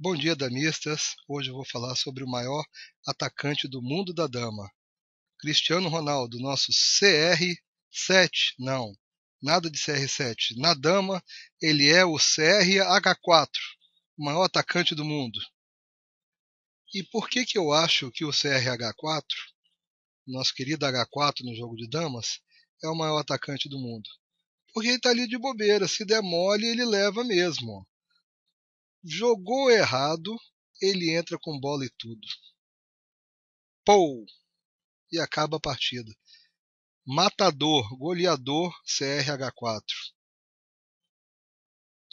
Bom dia, damistas! Hoje eu vou falar sobre o maior atacante do mundo da dama, Cristiano Ronaldo, nosso CR7. Não, nada de CR7. Na dama, ele é o CRH4, o maior atacante do mundo. E por que, que eu acho que o CRH4, nosso querido H4 no jogo de damas, é o maior atacante do mundo? Porque ele está ali de bobeira, se der mole, ele leva mesmo. Jogou errado, ele entra com bola e tudo. Pou! E acaba a partida. Matador, goleador, CRH4.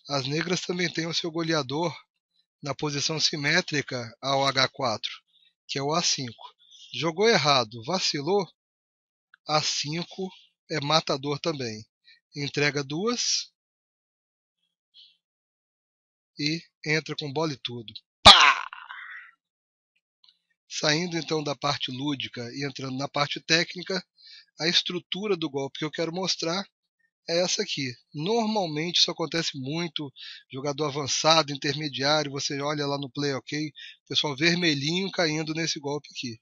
As negras também têm o seu goleador na posição simétrica ao H4, que é o A5. Jogou errado, vacilou, A5 é matador também. Entrega duas, e entra com bola e tudo. Pá! Saindo então da parte lúdica e entrando na parte técnica, a estrutura do golpe que eu quero mostrar é essa aqui. Normalmente isso acontece muito, jogador avançado, intermediário, você olha lá no play ok, pessoal vermelhinho caindo nesse golpe aqui.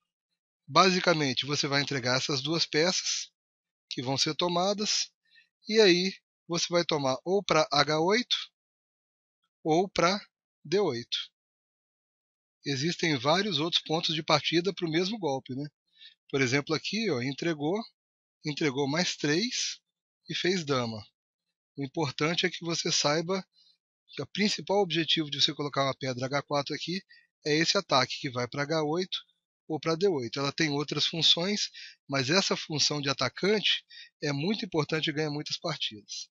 Basicamente, você vai entregar essas duas peças que vão ser tomadas e aí você vai tomar ou para H8 ou para D8. Existem vários outros pontos de partida para o mesmo golpe. Né? Por exemplo, aqui ó, entregou, entregou mais 3 e fez dama. O importante é que você saiba que o principal objetivo de você colocar uma pedra H4 aqui é esse ataque que vai para H8 ou para D8. Ela tem outras funções, mas essa função de atacante é muito importante e ganha muitas partidas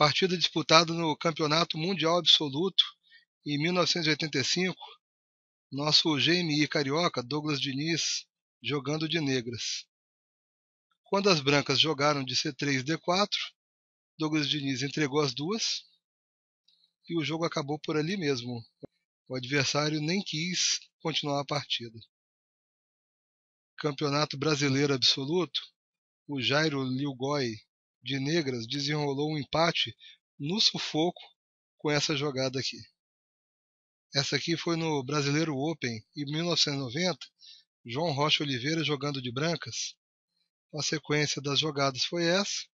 partida disputada no Campeonato Mundial Absoluto em 1985, nosso GMI carioca Douglas Diniz jogando de negras. Quando as brancas jogaram de C3 D4, Douglas Diniz entregou as duas e o jogo acabou por ali mesmo. O adversário nem quis continuar a partida. Campeonato Brasileiro Absoluto, o Jairo Lilgoy de Negras desenrolou um empate no sufoco com essa jogada aqui. Essa aqui foi no Brasileiro Open em 1990, João Rocha Oliveira jogando de brancas. A sequência das jogadas foi essa.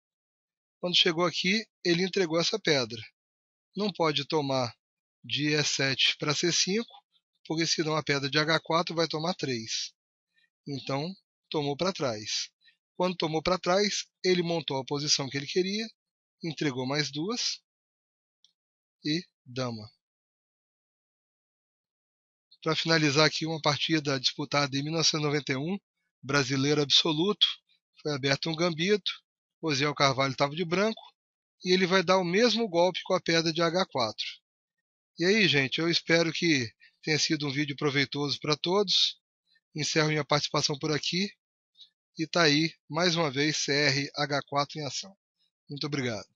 Quando chegou aqui, ele entregou essa pedra. Não pode tomar de E7 para C5, porque senão a pedra de H4 vai tomar 3. Então, tomou para trás. Quando tomou para trás, ele montou a posição que ele queria, entregou mais duas e dama. Para finalizar aqui uma partida disputada em 1991, brasileiro absoluto, foi aberto um gambito, Osiel Carvalho estava de branco e ele vai dar o mesmo golpe com a pedra de H4. E aí, gente, eu espero que tenha sido um vídeo proveitoso para todos. Encerro minha participação por aqui e está aí, mais uma vez, CRH4 em ação. Muito obrigado.